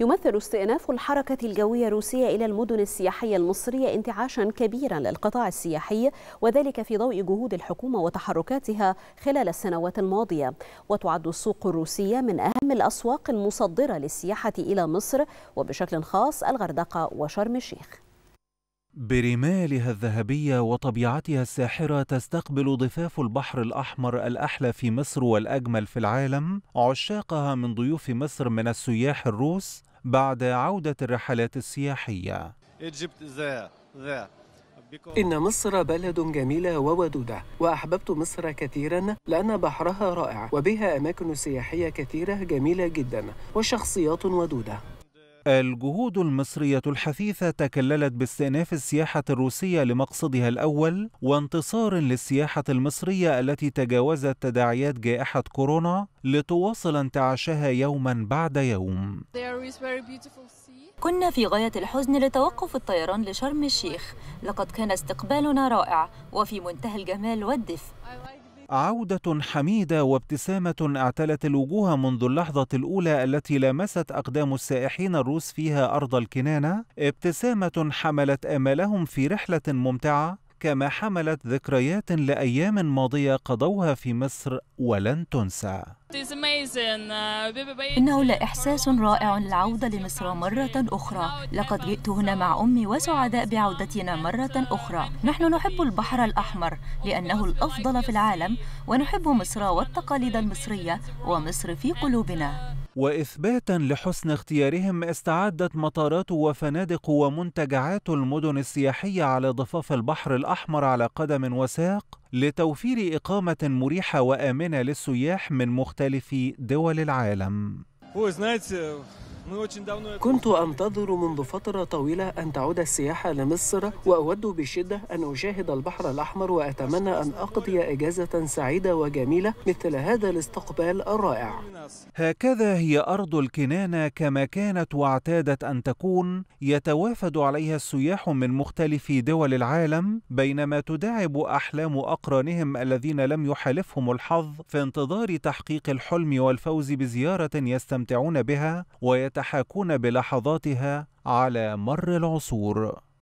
يمثل استئناف الحركة الجوية الروسية إلى المدن السياحية المصرية انتعاشا كبيرا للقطاع السياحي وذلك في ضوء جهود الحكومة وتحركاتها خلال السنوات الماضية وتعد السوق الروسية من أهم الأسواق المصدرة للسياحة إلى مصر وبشكل خاص الغردقة وشرم الشيخ برمالها الذهبية وطبيعتها الساحرة تستقبل ضفاف البحر الأحمر الأحلى في مصر والأجمل في العالم عشاقها من ضيوف مصر من السياح الروس بعد عودة الرحلات السياحية إن مصر بلد جميلة وودودة وأحببت مصر كثيرا لأن بحرها رائع وبها أماكن سياحية كثيرة جميلة جدا وشخصيات ودودة الجهود المصرية الحثيثة تكللت باستئناف السياحة الروسية لمقصدها الأول وانتصار للسياحة المصرية التي تجاوزت تداعيات جائحة كورونا لتواصل انتعاشها يوما بعد يوم كنا في غاية الحزن لتوقف الطيران لشرم الشيخ لقد كان استقبالنا رائع وفي منتهى الجمال والدفء عودة حميدة وابتسامة اعتلت الوجوه منذ اللحظة الأولى التي لامست أقدام السائحين الروس فيها أرض الكنانة، ابتسامة حملت آمالهم في رحلة ممتعة كما حملت ذكريات لأيام ماضية قضوها في مصر ولن تنسى إنه لإحساس رائع العودة لمصر مرة أخرى لقد جئت هنا مع أمي وسعداء بعودتنا مرة أخرى نحن نحب البحر الأحمر لأنه الأفضل في العالم ونحب مصر والتقاليد المصرية ومصر في قلوبنا وإثباتا لحسن اختيارهم استعدت مطارات وفنادق ومنتجعات المدن السياحية على ضفاف البحر الأحمر على قدم وساق لتوفير إقامة مريحة وآمنة للسياح من مختلف دول العالم. كنت أنتظر منذ فترة طويلة أن تعود السياحة لمصر وأود بشدة أن أشاهد البحر الأحمر وأتمنى أن أقضي إجازة سعيدة وجميلة مثل هذا الاستقبال الرائع هكذا هي أرض الكنانة كما كانت واعتادت أن تكون يتوافد عليها السياح من مختلف دول العالم بينما تداعب أحلام أقرانهم الذين لم يحالفهم الحظ في انتظار تحقيق الحلم والفوز بزيارة يستمتعون بها ويت يتحاكون بلحظاتها على مر العصور